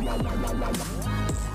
わあ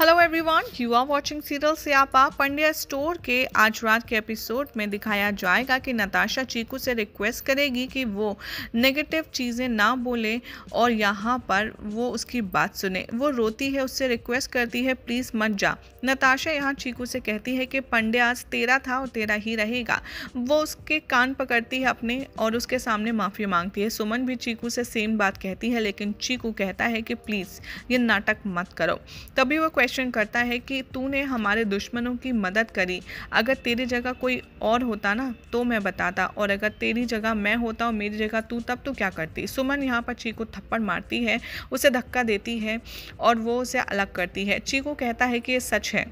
hello everyone you are watching serial से आप Pandya store के आज रात के एपिसोड में दिखाया जाएगा कि नताशा चीकू से रिक्वेस्ट करेगी कि वो नेगेटिव चीज़ें ना बोले और यहाँ पर वो उसकी बात सुने वो रोती है उससे रिक्वेस्ट करती है प्लीज़ मत जा नताशा यहाँ चीकू से कहती है कि पंड्या आज तेरा था और तेरा ही रहेगा वो उसके कान पकड़ती है अपने और उसके सामने माफ़ी मांगती है सुमन भी चीकू से सेम बात कहती है लेकिन चीकू कहता है कि प्लीज़ ये नाटक मत करो तभी वो क्वेश्चन क्वेश्चन करता है कि तूने हमारे दुश्मनों की मदद करी अगर तेरी जगह कोई और होता ना तो मैं बताता और अगर तेरी जगह मैं होता और मेरी जगह तू तब तो क्या करती सुमन यहाँ पर चीकू थप्पड़ मारती है उसे धक्का देती है और वो उसे अलग करती है चीकू कहता है कि ये सच है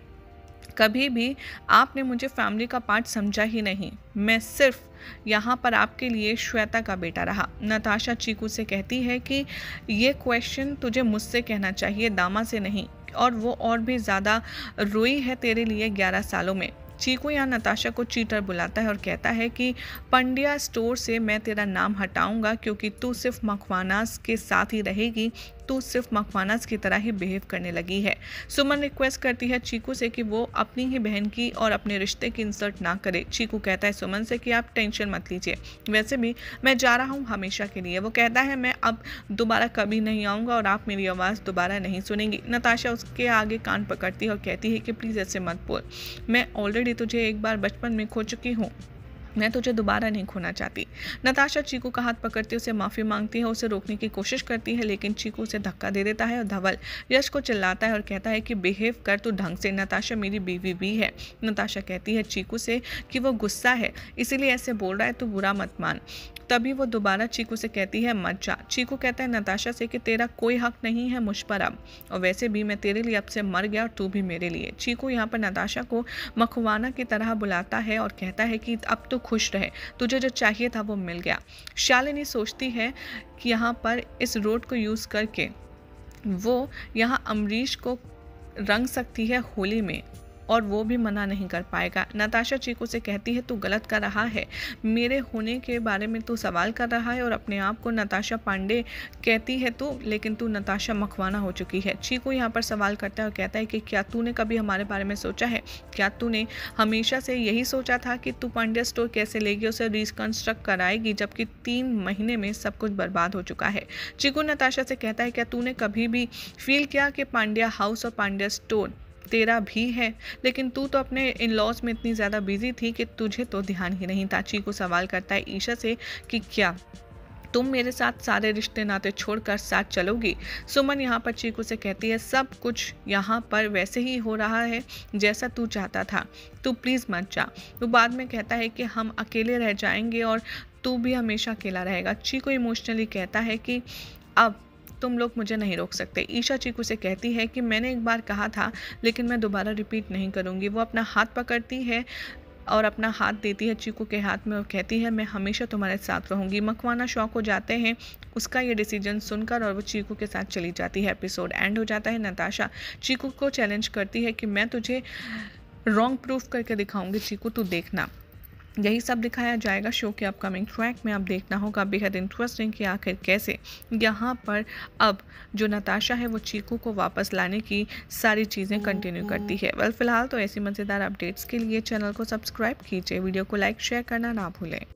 कभी भी आपने मुझे फैमिली का पार्ट समझा ही नहीं मैं सिर्फ यहाँ पर आपके लिए श्वेता का बेटा रहा नताशा चीकू से कहती है कि ये क्वेश्चन तुझे मुझसे कहना चाहिए दामा से नहीं और वो और भी ज़्यादा रोई है तेरे लिए ग्यारह सालों में चीकू या नताशा को चीटर बुलाता है और कहता है कि पंडिया स्टोर से मैं तेरा नाम हटाऊंगा क्योंकि तू सिर्फ मखवानास के साथ ही रहेगी तो सिर्फ मखवानास की तरह ही बिहेव करने लगी है सुमन रिक्वेस्ट करती है चीकू से कि वो अपनी ही बहन की और अपने रिश्ते की इंसल्ट ना करे चीकू कहता है सुमन से कि आप टेंशन मत लीजिए वैसे भी मैं जा रहा हूँ हमेशा के लिए वो कहता है मैं अब दोबारा कभी नहीं आऊँगा और आप मेरी आवाज़ दोबारा नहीं सुनेंगी नताशा उसके आगे कान पकड़ती है और कहती है कि प्लीज़ ऐसे मत बोल मैं ऑलरेडी तुझे एक बार बचपन में खो चुकी हूँ मैं तुझे दोबारा नहीं खोना चाहती नताशा चीकू का हाथ पकड़ती उसे माफ़ी मांगती है उसे रोकने की कोशिश करती है लेकिन चीकू उसे धक्का दे देता है और धवल यश को चिल्लाता है और कहता है कि बिहेव कर तू ढंग से नताशा मेरी बीवी भी है नताशा कहती है चीकू से कि वो गुस्सा है इसीलिए ऐसे बोल रहा है तू बुरा मत मान तभी वो दोबारा चीकू से कहती है मत जा चीकू कहता है नताशा से कि तेरा कोई हक नहीं है मुझ पर अब और वैसे भी मैं तेरे लिए अब से मर गया और तू भी मेरे लिए चीकू यहाँ पर नताशा को मखवाना की तरह बुलाता है और कहता है कि अब तो खुश रहे तुझे जो चाहिए था वो मिल गया शालिनी सोचती है कि यहाँ पर इस रोड को यूज़ करके वो यहाँ अमरीश को रंग सकती है होली में और वो भी मना नहीं कर पाएगा नताशा चीकू से कहती है तू गलत कर रहा है मेरे होने के बारे में तू सवाल कर रहा है और अपने आप को नताशा पांडे कहती है तू लेकिन तू नताशा मखवाना हो चुकी है चीकू यहाँ पर सवाल करता है और कहता है कि क्या तूने कभी हमारे बारे में सोचा है क्या तूने हमेशा से यही सोचा था कि तू पांडे स्टोर कैसे लेगी उसे रिकन्स्ट्रक्ट कराएगी जबकि तीन महीने में सब कुछ बर्बाद हो चुका है चिकू नताशा से कहता है क्या तूने कभी भी फील किया कि पांड्या हाउस और पांड्या स्टोर तेरा भी है लेकिन तू तो अपने इन लॉज में इतनी ज़्यादा बिजी थी कि तुझे तो ध्यान ही नहीं था चीकू सवाल करता है ईशा से कि क्या तुम मेरे साथ सारे रिश्ते नाते छोड़कर साथ चलोगी सुमन यहाँ पर चीकू से कहती है सब कुछ यहाँ पर वैसे ही हो रहा है जैसा तू चाहता था तू प्लीज़ मत जा वो बाद में कहता है कि हम अकेले रह जाएंगे और तू भी हमेशा अकेला रहेगा चीकू इमोशनली कहता है कि अब तुम लोग मुझे नहीं रोक सकते ईशा चीकू से कहती है कि मैंने एक बार कहा था लेकिन मैं दोबारा रिपीट नहीं करूँगी वो अपना हाथ पकड़ती है और अपना हाथ देती है चीकू के हाथ में और कहती है मैं हमेशा तुम्हारे साथ रहूँगी मकवाना शौक हो जाते हैं उसका ये डिसीजन सुनकर और वो चीकू के साथ चली जाती है एपिसोड एंड हो जाता है नताशा चीकू को चैलेंज करती है कि मैं तुझे रॉन्ग प्रूफ करके दिखाऊंगी चीकू तू देखना यही सब दिखाया जाएगा शो के अपकमिंग ट्रैक में आप देखना होगा बेहद इंटरेस्टिंग कि आखिर कैसे यहाँ पर अब जो नताशा है वो चीकू को वापस लाने की सारी चीज़ें कंटिन्यू करती है वेल फिलहाल तो ऐसी मज़ेदार अपडेट्स के लिए चैनल को सब्सक्राइब कीजिए वीडियो को लाइक शेयर करना ना भूलें